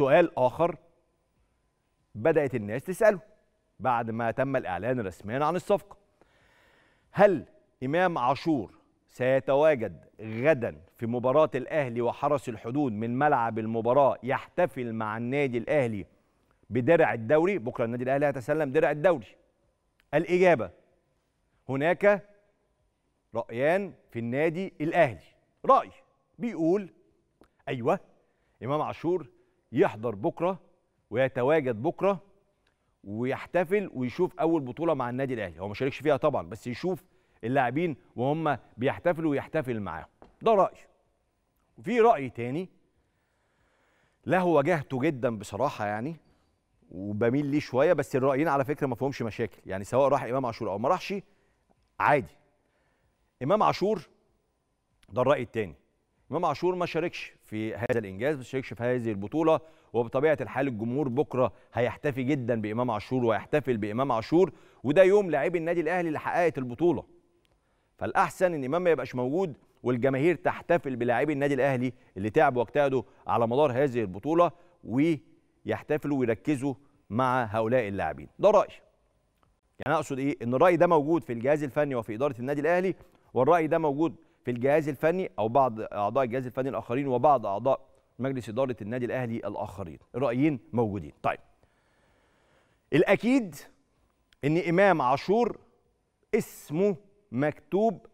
سؤال آخر بدأت الناس تسأله بعد ما تم الإعلان رسميا عن الصفقة هل إمام عاشور سيتواجد غدا في مباراة الأهلي وحرس الحدود من ملعب المباراة يحتفل مع النادي الأهلي بدرع الدوري بكرة النادي الأهلي هيتسلم درع الدوري الإجابة هناك رأيان في النادي الأهلي رأي بيقول أيوه إمام عاشور يحضر بكره ويتواجد بكره ويحتفل ويشوف اول بطوله مع النادي الاهلي هو ما شاركش فيها طبعا بس يشوف اللاعبين وهم بيحتفلوا ويحتفل معاهم ده راي وفي راي تاني له وجهته جدا بصراحه يعني وبميل ليه شويه بس الرايين على فكره ما فيهمش مشاكل يعني سواء راح امام عاشور او ما راحش عادي امام عاشور ده الراي التاني امام عاشور ما شاركش في هذا الانجاز بيشاركش في هذه البطوله وبطبيعه الحال الجمهور بكره هيحتفي جدا بامام عاشور وهيحتفل بامام عاشور وده يوم لاعبي النادي الاهلي اللي حققت البطوله فالاحسن ان امام ما يبقاش موجود والجماهير تحتفل بلاعبي النادي الاهلي اللي تعبوا واجتهدوا على مدار هذه البطوله ويحتفلوا ويركزوا مع هؤلاء اللاعبين ده رايي يعني اقصد ايه ان الراي ده موجود في الجهاز الفني وفي اداره النادي الاهلي والراي ده موجود في الجهاز الفني او بعض اعضاء الجهاز الفني الاخرين وبعض اعضاء مجلس اداره النادي الاهلي الاخرين الرايين موجودين طيب الاكيد ان امام عاشور اسمه مكتوب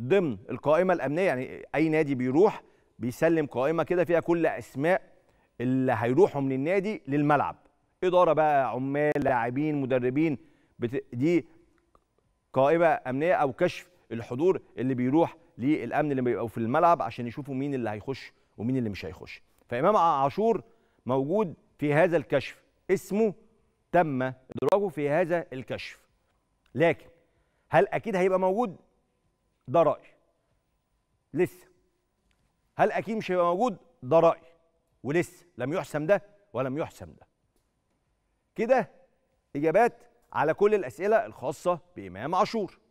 ضمن القائمه الامنيه يعني اي نادي بيروح بيسلم قائمه كده فيها كل اسماء اللي هيروحوا من النادي للملعب اداره بقى عمال لاعبين مدربين بت... دي قائمه امنيه او كشف الحضور اللي بيروح للامن اللي بيبقوا في الملعب عشان يشوفوا مين اللي هيخش ومين اللي مش هيخش فامام عاشور موجود في هذا الكشف اسمه تم ادراجه في هذا الكشف لكن هل اكيد هيبقى موجود ده راي لسه هل اكيد مش هيبقى موجود ده راي ولسه لم يحسم ده ولم يحسم ده كده اجابات على كل الاسئله الخاصه بامام عاشور